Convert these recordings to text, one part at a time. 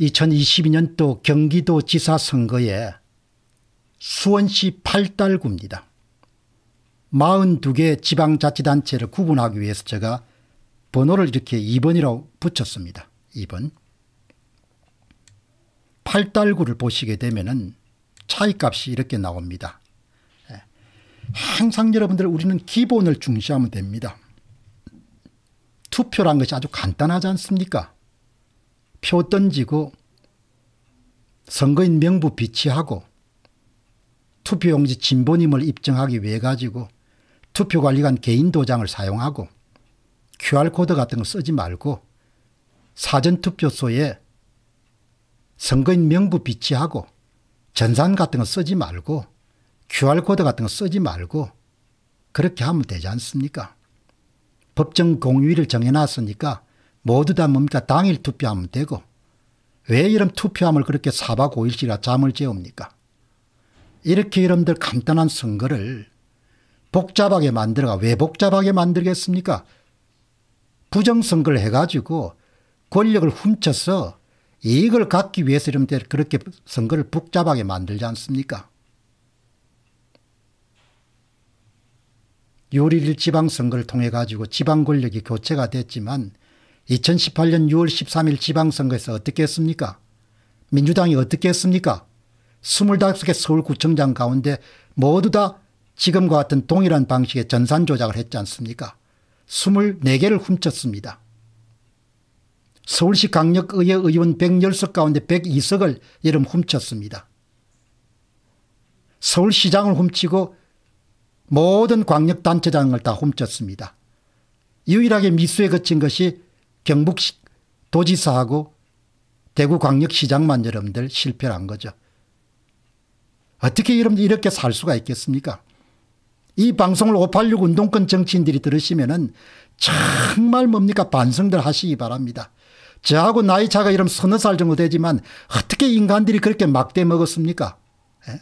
2022년도 경기도지사 선거에 수원시 팔달구입니다. 42개 지방자치단체를 구분하기 위해서 제가 번호를 이렇게 2번이라고 붙였습니다. 2번. 팔달구를 보시게 되면 차이값이 이렇게 나옵니다. 예. 항상 여러분들 우리는 기본을 중시하면 됩니다. 투표란 것이 아주 간단하지 않습니까? 표 던지고 선거인 명부 비치하고 투표용지 진보님을 입증하기 위해 가지고 투표관리관 개인 도장을 사용하고 QR코드 같은 거 쓰지 말고 사전투표소에 선거인 명부 비치하고 전산 같은 거 쓰지 말고 QR코드 같은 거 쓰지 말고 그렇게 하면 되지 않습니까? 법정 공휴일을 정해놨으니까 모두 다 뭡니까? 당일 투표하면 되고 왜 이런 투표함을 그렇게 4박 5일씩이나 잠을 재웁니까? 이렇게 여러분들 간단한 선거를 복잡하게 만들어가 왜 복잡하게 만들겠습니까? 부정선거를 해가지고 권력을 훔쳐서 이익을 갖기 위해서 여러분들 그렇게 선거를 복잡하게 만들지 않습니까? 리일 지방선거를 통해 가지고 지방 권력이 교체가 됐지만 2018년 6월 13일 지방선거에서 어떻게 했습니까? 민주당이 어떻게 했습니까? 25개 서울구청장 가운데 모두 다 지금과 같은 동일한 방식의 전산 조작을 했지 않습니까? 24개를 훔쳤습니다. 서울시 강력의회 의원 110석 가운데 102석을 이름 훔쳤습니다. 서울시장을 훔치고 모든 광역단체장을 다 훔쳤습니다. 유일하게 미수에 그친 것이 경북 도지사하고 대구광역시장만 여러분들 실패를 한 거죠. 어떻게 여러분들 이렇게 살 수가 있겠습니까? 이 방송을 586 운동권 정치인들이 들으시면은 정말 뭡니까 반성들 하시기 바랍니다. 저하고 나이 차가 이러면 서너 살 정도 되지만 어떻게 인간들이 그렇게 막대 먹었습니까? 에? 예?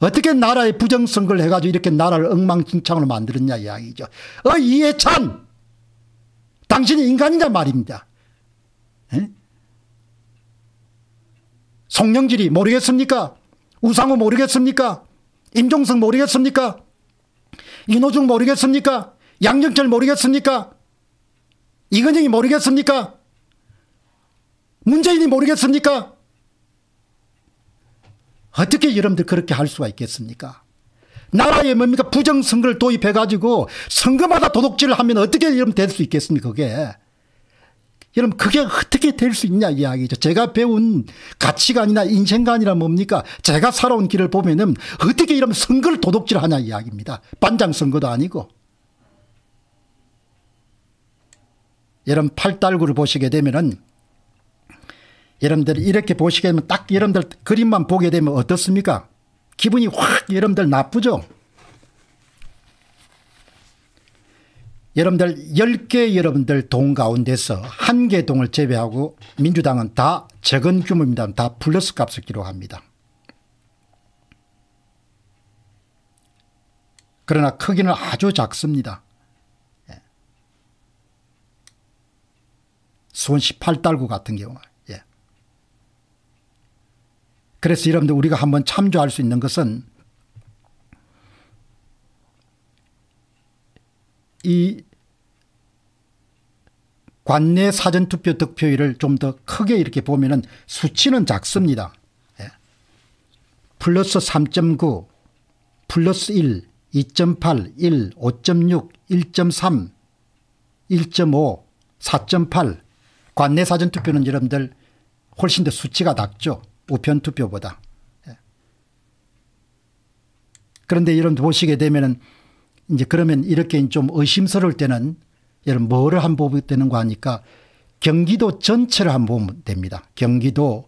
어떻게 나라에 부정선거를 해가지고 이렇게 나라를 엉망진창으로 만들었냐 이야기죠. 어 이해찬! 당신이 인간이란 말입니다. 에? 예? 송영길이 모르겠습니까? 우상호 모르겠습니까? 임종석 모르겠습니까? 윤호중 모르겠습니까? 양정철 모르겠습니까? 이건영이 모르겠습니까? 문재인이 모르겠습니까? 어떻게 여러분들 그렇게 할 수가 있겠습니까? 나라에 뭡니까 부정선거를 도입해가지고 선거마다 도둑질을 하면 어떻게 이러면 될수 있겠습니까 그게. 여러분 그게 어떻게 될 수 있냐 이야기죠. 제가 배운 가치관이나 인생관이란 뭡니까 제가 살아온 길을 보면 은 어떻게 이러 선거를 도둑질하냐 이야기입니다. 반장 선거도 아니고. 여러분 팔달구를 보시게 되면은 여러분들 이렇게 보시게 되면 딱 여러분들 그림만 보게 되면 어떻습니까? 기분이 확 여러분들 나쁘죠? 여러분들 10개 여러분들 동 가운데서 한 개 동을 제외하고 민주당은 다 적은 규모입니다. 다 플러스 값을 기록합니다. 그러나 크기는 아주 작습니다. 예. 수원 18달구 같은 경우 그래서 여러분들 우리가 한번 참조할 수 있는 것은 이 관내 사전투표 득표율을 좀 더 크게 이렇게 보면은 수치는 작습니다. 예. 플러스 3.9, 플러스 1, 2.8, 1, 5.6, 1.3, 1.5, 4.8 관내 사전투표는 여러분들 훨씬 더 수치가 낮죠. 우편 투표보다. 예. 그런데 여러분 보시게 되면은 이제 그러면 이렇게 좀 의심스러울 때는 여러분 뭐를 한 보면 되는 거 아니까 경기도 전체를 한 보면 됩니다. 경기도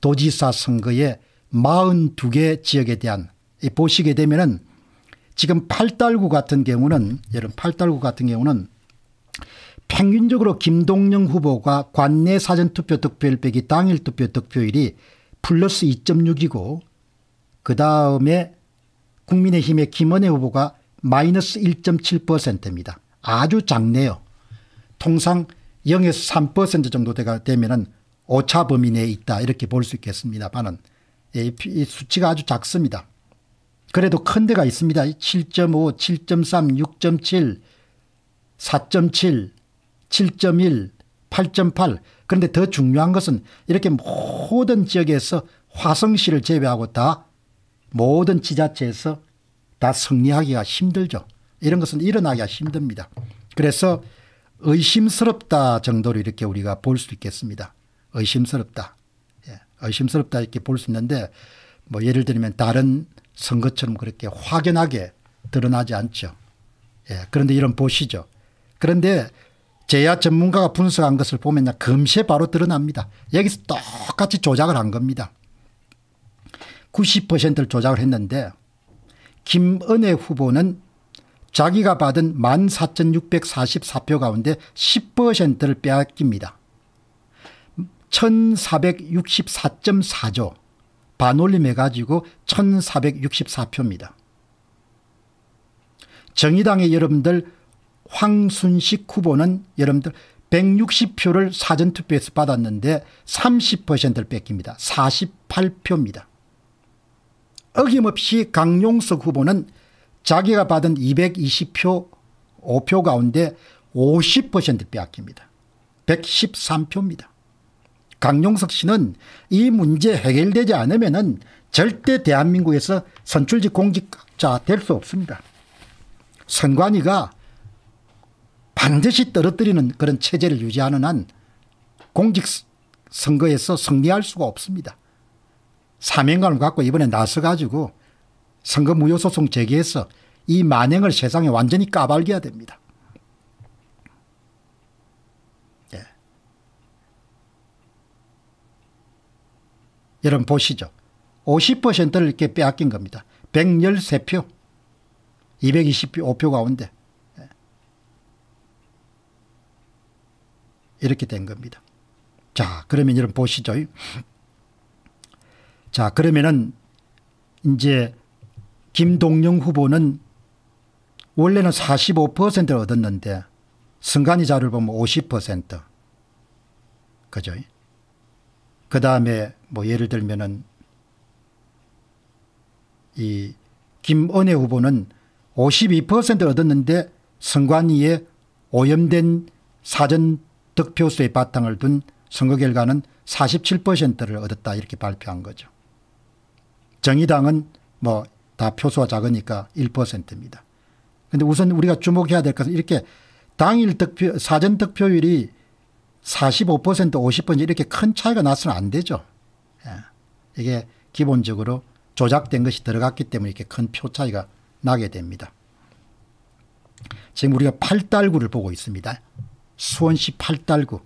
도지사 선거에 42개 지역에 대한 보시게 되면은 지금 팔달구 같은 경우는 여러분 팔달구 같은 경우는 평균적으로 김동영 후보가 관내 사전투표 득표일 빼기 당일 투표 득표율이 플러스 2.6이고 그 다음에 국민의힘의 김원혜 후보가 마이너스 1.7%입니다. 아주 작네요. 통상 0에서 3% 정도 되면 오차 범위 내에 있다 이렇게 볼 수 있겠습니다만은 예, 이 수치가 아주 작습니다. 그래도 큰 데가 있습니다. 7.5, 7.3, 6.7, 4.7, 7.1, 8.8 그런데 더 중요한 것은 이렇게 모든 지역에서 화성시를 제외하고 다 모든 지자체에서 다 승리하기가 힘들죠. 이런 것은 일어나기가 힘듭니다. 그래서 의심스럽다 정도로 이렇게 우리가 볼 수 있겠습니다. 의심스럽다. 예, 의심스럽다 이렇게 볼 수 있는데 뭐 예를 들면 다른 선거처럼 그렇게 확연하게 드러나지 않죠. 예, 그런데 이런 보시죠. 그런데 제야 전문가가 분석한 것을 보면 금세 바로 드러납니다. 여기서 똑같이 조작을 한 겁니다. 90%를 조작을 했는데 김은혜 후보는 자기가 받은 14,644표 가운데 10%를 빼앗깁니다. 1,464.4조 반올림해가지고 1,464표입니다. 정의당의 여러분들 황순식 후보는 여러분들 160표를 사전투표에서 받았는데 30%를 뺏깁니다. 48표입니다. 어김없이 강용석 후보는 자기가 받은 220표 5표 가운데 50% 빼앗깁니다. 113표입니다. 강용석 씨는 이 문제 해결되지 않으면 은 절대 대한민국에서 선출직 공직자 될 수 없습니다. 선관위가 반드시 떨어뜨리는 그런 체제를 유지하는 한 공직선거에서 승리할 수가 없습니다. 사명감을 갖고 이번에 나서가지고 선거 무효소송 제기해서 이 만행을 세상에 완전히 까발겨야 됩니다. 예. 여러분 보시죠. 50%를 이렇게 빼앗긴 겁니다. 113표, 225표 가운데 이렇게 된 겁니다. 자 그러면 여러분 보시죠. 자 그러면은 이제 김동영 후보는 원래는 45%를 얻었는데 승관이 자료를 보면 50% 그죠? 그 다음에 뭐 예를 들면은 이 김은혜 후보는 52% 얻었는데 선관위에 오염된 사전 득표수의 바탕을 둔 선거 결과는 47%를 얻었다 이렇게 발표한 거죠. 정의당은 뭐 다 표수가 작으니까 1%입니다. 그런데 우선 우리가 주목해야 될 것은 이렇게 당일 득표 사전 득표율이 45% 50% 이렇게 큰 차이가 나서는 안 되죠. 예. 이게 기본적으로 조작된 것이 들어갔기 때문에 이렇게 큰 표 차이가 나게 됩니다. 지금 우리가 팔달구를 보고 있습니다. 수원시 팔달구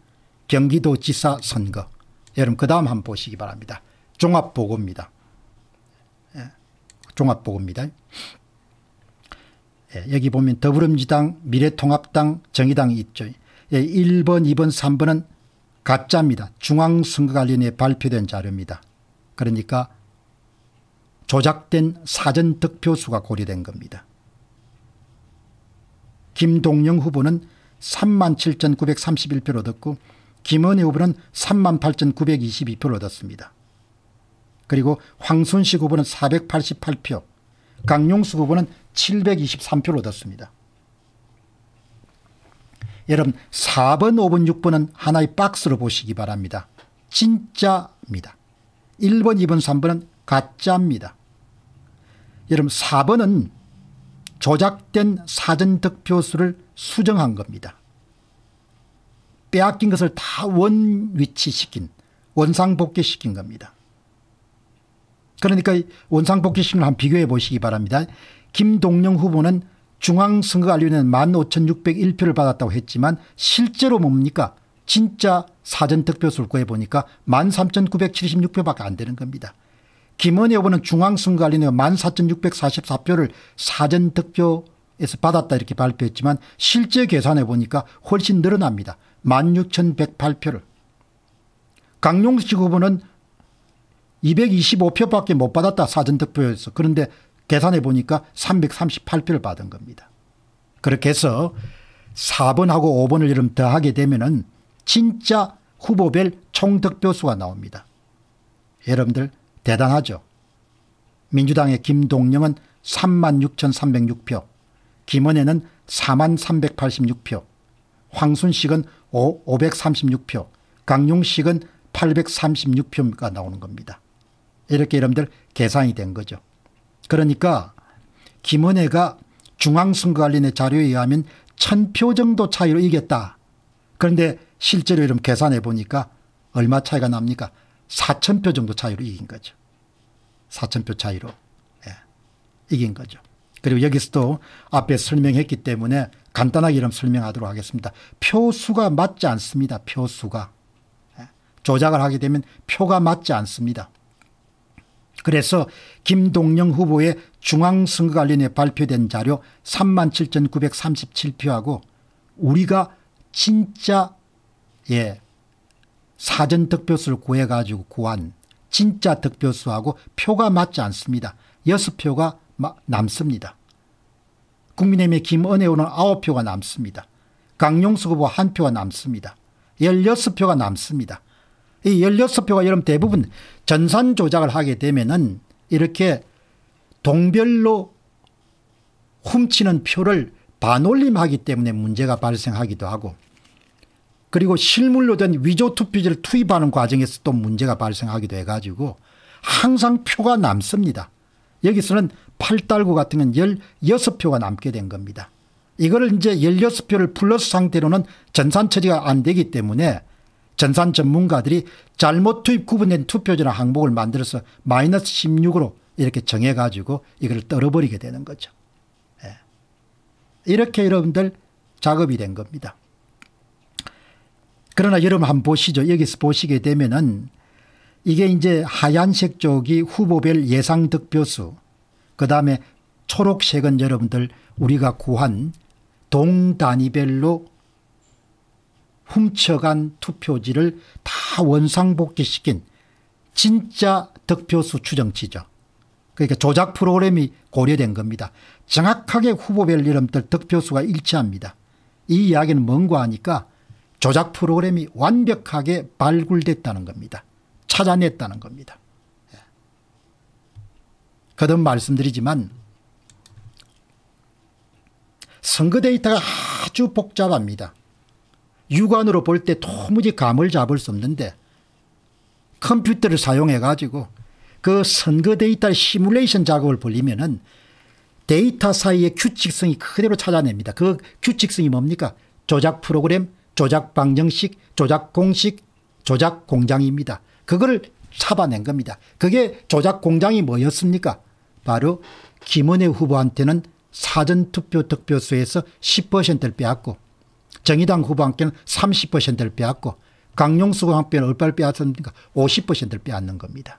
경기도지사 선거 여러분 그 다음 한번 보시기 바랍니다. 종합보고입니다. 예, 종합보고입니다. 예, 여기 보면 더불어민주당 미래통합당 정의당이 있죠. 예, 1번 2번 3번은 가짜입니다. 중앙선거관리위 발표된 자료입니다. 그러니까 조작된 사전 득표수가 고려된 겁니다. 김동영 후보는 37,931표를 얻었고 김은희 후보는 38,922표를 얻었습니다. 그리고 황순식 후보는 488표, 강용수 후보는 723표를 얻었습니다. 여러분 4번, 5번, 6번은 하나의 박스로 보시기 바랍니다. 진짜입니다. 1번, 2번, 3번은 가짜입니다. 여러분 4번은 조작된 사전 득표수를 수정한 겁니다. 빼앗긴 것을 다 원위치시킨 원상복귀시킨 겁니다. 그러니까 원상복귀식을 한 비교해 보시기 바랍니다. 김동영 후보는 중앙선거관리위원회는 15,601표를 받았다고 했지만 실제로 뭡니까? 진짜 사전득표 술고해 보니까 13,976표밖에 안 되는 겁니다. 김은혜 후보는 중앙선거관리위원회가 14,644표를 사전득표 에서 받았다 이렇게 발표했지만 실제 계산해 보니까 훨씬 늘어납니다. 16,108표를. 강용식 후보는 225표밖에 못 받았다 사전투표에서 그런데 계산해 보니까 338표를 받은 겁니다. 그렇게 해서 4번하고 5번을 이름 더하게 되면 은 진짜 후보별 총득표수가 나옵니다. 여러분들 대단하죠. 민주당의 김동영은 36,306표 김은혜는 4만 386표, 황순식은 5, 536표, 강용식은 836표가 나오는 겁니다. 이렇게 여러분들 계산이 된 거죠. 그러니까 김은혜가 중앙선거관리의 자료에 의하면 1000표 정도 차이로 이겼다. 그런데 실제로 이런 계산해 보니까 얼마 차이가 납니까? 4000표 정도 차이로 이긴 거죠. 4000표 차이로 예. 이긴 거죠. 그리고 여기서 또 앞에 설명했기 때문에 간단하게 이름 설명하도록 하겠습니다. 표수가 맞지 않습니다. 표수가. 예. 조작을 하게 되면 표가 맞지 않습니다. 그래서 김동영 후보의 중앙선거관련에 발표된 자료 37,937표하고 우리가 진짜 예 사전 득표수를 구해가지고 구한 진짜 득표수하고 표가 맞지 않습니다. 6표가 남습니다. 국민의힘의 김은혜 의원 9표가 남습니다. 강용석 후보 1표가 남습니다. 16표가 남습니다. 이 16표가 여러분 대부분 전산 조작을 하게 되면은 이렇게 동별로 훔치는 표를 반올림하기 때문에 문제가 발생하기도 하고 그리고 실물로 된 위조 투표지를 투입하는 과정에서 또 문제가 발생하기도 해가지고 항상 표가 남습니다. 여기서는 8달구 같은 건 16표가 남게 된 겁니다. 이거를 이제 16표를 플러스 상태로는 전산 처리가 안 되기 때문에 전산 전문가들이 잘못 투입 구분된 투표지나 항목을 만들어서 마이너스 16으로 이렇게 정해가지고 이걸 떨어버리게 되는 거죠. 예. 이렇게 여러분들 작업이 된 겁니다. 그러나 여러분 한번 보시죠. 여기서 보시게 되면은 이게 이제 하얀색 쪽이 후보별 예상 득표수 그다음에 초록색은 여러분들 우리가 구한 동단위별로 훔쳐간 투표지를 다 원상복귀시킨 진짜 득표수 추정치죠. 그러니까 조작 프로그램이 고려된 겁니다. 정확하게 후보별 이름들 득표수가 일치합니다. 이 이야기는 뭔가 하니까 조작 프로그램이 완벽하게 발굴됐다는 겁니다. 찾아냈다는 겁니다. 거듭 말씀드리지만 선거 데이터가 아주 복잡합니다. 육안으로 볼 때 도무지 감을 잡을 수 없는데 컴퓨터를 사용해 가지고 그 선거 데이터 시뮬레이션 작업을 벌리면 은 데이터 사이의 규칙성이 그대로 찾아냅니다. 그 규칙성이 뭡니까? 조작 프로그램, 조작 방정식, 조작 공식, 조작 공장입니다. 그걸 잡아낸 겁니다. 그게 조작 공장이 뭐였습니까? 바로 김은혜 후보한테는 사전투표 득표수에서 10%를 빼앗고 정의당 후보한테는 30%를 빼앗고 강용수 한테는얼마 빼앗습니까? 50%를 빼앗는 겁니다.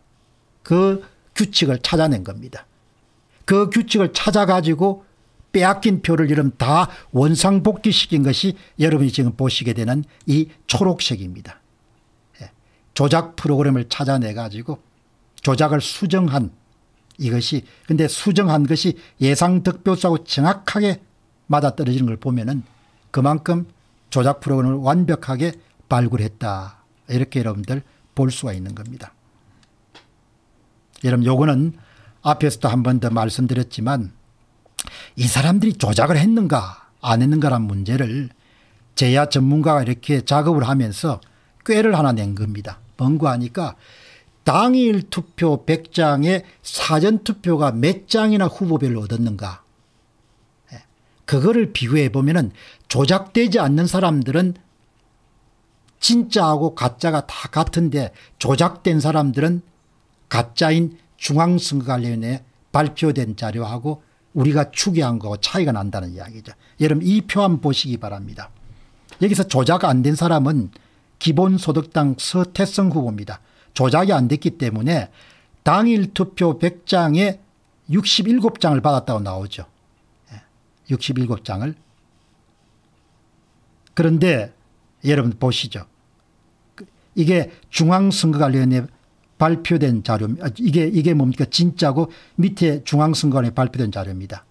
그 규칙을 찾아낸 겁니다. 그 규칙을 찾아가지고 빼앗긴 표를 이름 다 원상복귀시킨 것이 여러분이 지금 보시게 되는 이 초록색입니다. 예. 조작 프로그램을 찾아내 가지고 조작을 수정한 이것이 근데 수정한 것이 예상 득표수하고 정확하게 맞아떨어지는 걸 보면은 그만큼 조작 프로그램을 완벽하게 발굴했다. 이렇게 여러분들 볼 수가 있는 겁니다. 여러분 요거는 앞에서도 한 번 더 말씀드렸지만 이 사람들이 조작을 했는가 안 했는가란 문제를 제야 전문가가 이렇게 작업을 하면서 꾀를 하나 낸 겁니다. 번거 하니까 당일 투표 100장에 사전 투표가 몇 장이나 후보별로 얻었는가. 예. 그거를 비교해 보면 조작되지 않는 사람들은 진짜하고 가짜가 다 같은데 조작된 사람들은 가짜인 중앙선거관련에 발표된 자료하고 우리가 추계한 거 차이가 난다는 이야기죠. 여러분 이 표한 보시기 바랍니다. 여기서 조작 안 된 사람은 기본소득당 서태성 후보입니다. 조작이 안 됐기 때문에 당일 투표 100장에 67장을 받았다고 나오죠. 67장을. 예, 그런데 여러분 보시죠. 그 이게 중앙선거관리원회 발표된 자료, 아, 이게, 이게 뭡니까? 진짜고 밑에 중앙선거관리원회 발표된 자료입니다.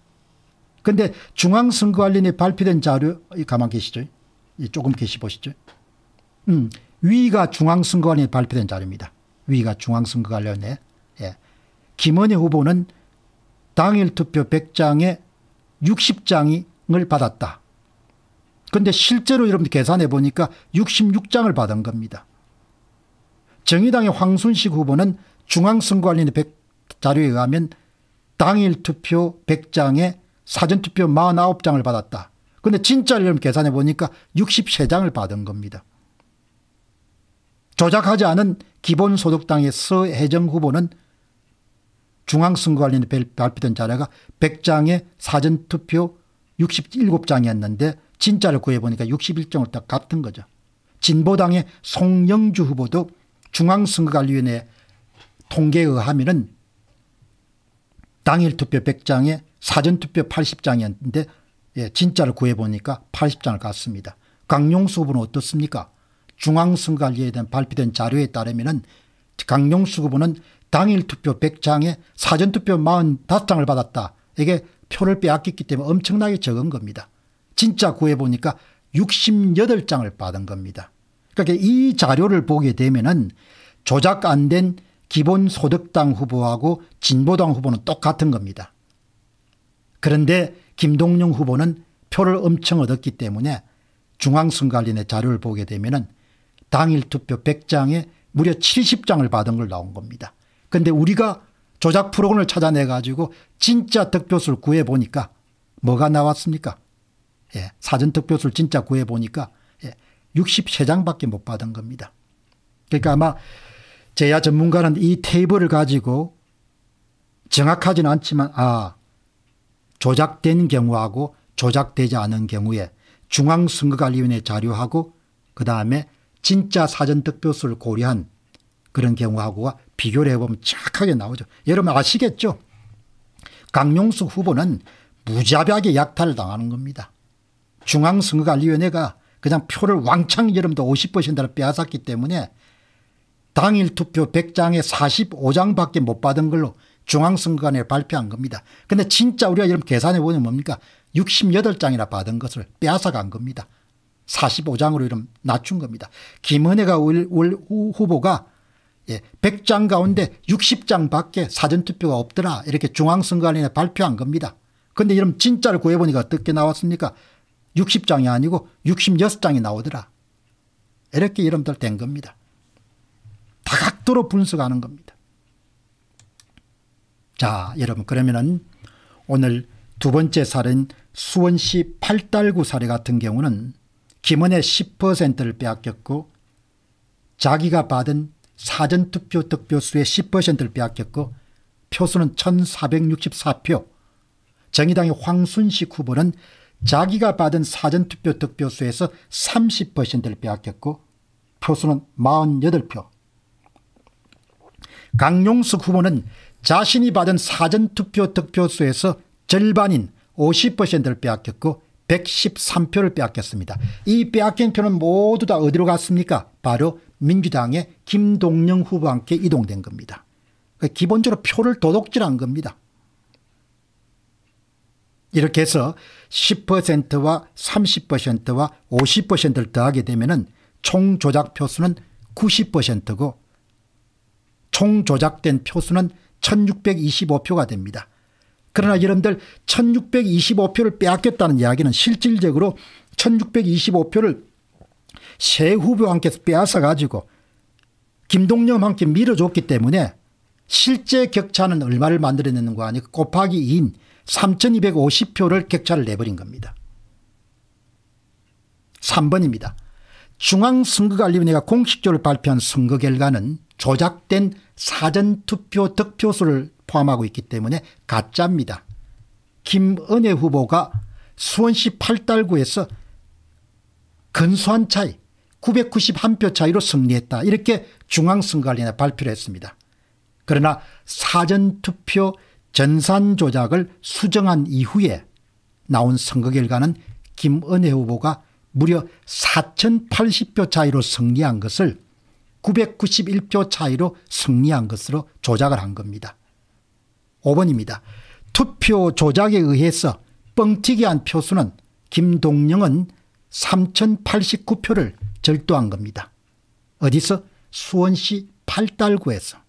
근데 중앙선거관리원회 발표된 자료, 가만 계시죠? 조금 계시 보시죠. 음, 위가 중앙선거관리원회 발표된 자료입니다. 위가 중앙선거 관련해 예. 김은혜 후보는 당일 투표 100장에 60장을 받았다. 근데 실제로 여러분들 계산해 보니까 66장을 받은 겁니다. 정의당의 황순식 후보는 중앙선거관리 자료에 의하면 당일 투표 100장에 사전투표 49장을 받았다. 근데 진짜 여러분 계산해 보니까 63장을 받은 겁니다. 조작하지 않은 기본소득당의서혜정 후보는 중앙선거관리에 발표된 자료가 100장의 사전투표 67장이었는데 진짜를 구해보니까 61장을 딱 같은 거죠. 진보당의 송영주 후보도 중앙선거관리위원회 통계에 의하면 당일 투표 100장에 사전투표 80장이었는데 예, 진짜를 구해보니까 80장을 갔습니다. 강용수 후보는 어떻습니까? 중앙선관리에 대한 발표된 자료에 따르면 강용수 후보는 당일 투표 100장에 사전투표 45장을 받았다. 이게 표를 빼앗겼기 때문에 엄청나게 적은 겁니다. 진짜 구해보니까 68장을 받은 겁니다. 그러니까 이 자료를 보게 되면은 조작 안 된 기본소득당 후보하고 진보당 후보는 똑같은 겁니다. 그런데 김동룡 후보는 표를 엄청 얻었기 때문에 중앙선관위의 자료를 보게 되면은 당일 투표 100장에 무려 70장을 받은 걸 나온 겁니다. 근데 우리가 조작 프로그램을 찾아내 가지고 진짜 득표수를 구해 보니까 뭐가 나왔습니까? 예, 사전 득표수를 진짜 구해 보니까 예, 63장밖에 못 받은 겁니다. 그러니까 아마 제야 전문가는 이 테이블을 가지고 정확하지 않지만 아 조작된 경우하고 조작되지 않은 경우에 중앙선거관리위원회 자료하고 그 다음에 진짜 사전득표수를 고려한 그런 경우하고 비교를 해보면 착하게 나오죠. 여러분 아시겠죠? 강용수 후보는 무자비하게 약탈을 당하는 겁니다. 중앙선거관리위원회가 그냥 표를 왕창 여름도 50%를 빼앗았기 때문에 당일 투표 100장에 45장밖에 못 받은 걸로 중앙선거관에 발표한 겁니다. 근데 진짜 우리가 여러분 계산해 보면 뭡니까? 68장이나 받은 것을 빼앗아간 겁니다. 45장으로 이름 낮춘 겁니다. 김은혜가 올, 올 후보가 예, 100장 가운데 60장 밖에 사전투표가 없더라 이렇게 중앙선관위에 발표한 겁니다. 근데 이름 진짜를 구해보니까 어떻게 나왔습니까? 60장이 아니고 66장이 나오더라. 이렇게 이름들 된 겁니다. 다각도로 분석하는 겁니다. 자 여러분 그러면은 오늘 두 번째 사례인 수원시 팔달구 사례 같은 경우는 김은혜 10%를 빼앗겼고 자기가 받은 사전투표 득표수의 10%를 빼앗겼고 표수는 1464표 정의당의 황순식 후보는 자기가 받은 사전투표 득표수에서 30%를 빼앗겼고 표수는 48표 강용숙 후보는 자신이 받은 사전투표 득표수에서 절반인 50%를 빼앗겼고 113표를 빼앗겼습니다. 이 빼앗긴 표는 모두 다 어디로 갔습니까? 바로 민주당의 김동영 후보와 함께 이동된 겁니다. 그 기본적으로 표를 도둑질한 겁니다. 이렇게 해서 10%와 30%와 50%를 더하게 되면 총 조작 표수는 90%고 총 조작된 표수는 1625표가 됩니다. 그러나 이런들 1625표를 빼앗겼다는 이야기는 실질적으로 1625표를 새 후보와 함께 빼앗아 가지고 김동영와 함께 밀어줬기 때문에 실제 격차는 얼마를 만들어내는 거 아니고 곱하기 2인 3250표를 격차를 내버린 겁니다. 3번입니다. 중앙선거관리위원회가 공식적으로 발표한 선거 결과는 조작된 사전투표 득표수를 포함하고 있기 때문에 가짜입니다. 김은혜 후보가 수원시 팔달구에서 근소한 차이 991표 차이로 승리했다. 이렇게 중앙선관위에 발표를 했습니다. 그러나 사전투표 전산 조작을 수정한 이후에 나온 선거 결과는 김은혜 후보가 무려 4,080표 차이로 승리한 것을 991표 차이로 승리한 것으로 조작을 한 겁니다. 5번입니다. 투표 조작에 의해서 뻥튀기한 표수는 김동영은 3089표를 절도한 겁니다. 어디서? 수원시 팔달구에서.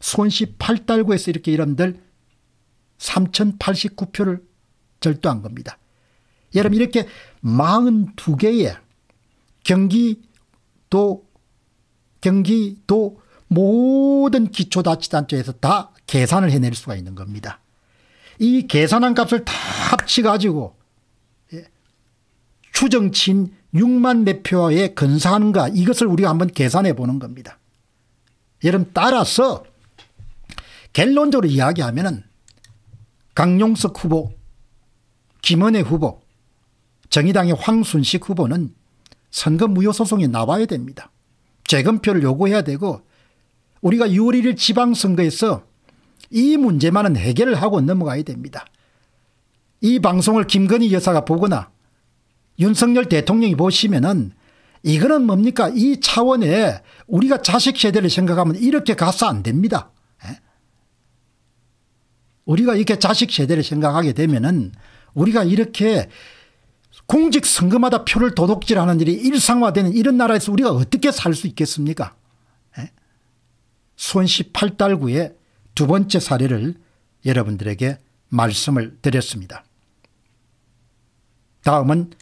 수원시 팔달구에서 이렇게 여러들 3089표를 절도한 겁니다. 여러분 이렇게 42개의 경기도 경기도 모든 기초자치단체에서 다 계산을 해낼 수가 있는 겁니다. 이 계산한 값을 다 합치가지고 예, 추정치인 6만 몇 표에 근사한가 이것을 우리가 한번 계산해 보는 겁니다. 여러분 따라서 결론적으로 이야기하면 은 강용석 후보, 김은혜 후보, 정의당의 황순식 후보는 선거 무효 소송에 나와야 됩니다. 재검표를 요구해야 되고 우리가 6월 1일 지방선거에서 이 문제만은 해결을 하고 넘어가야 됩니다. 이 방송을 김건희 여사가 보거나 윤석열 대통령이 보시면은 이거는 뭡니까 이 차원에 우리가 자식 세대를 생각하면 이렇게 가서 안 됩니다. 예? 우리가 이렇게 자식 세대를 생각하게 되면은 우리가 이렇게 공직 선거마다 표를 도둑질하는 일이 일상화되는 이런 나라에서 우리가 어떻게 살 수 있겠습니까? 손원시 팔달구의 두 번째 사례를 여러분들에게 말씀을 드렸습니다. 다음은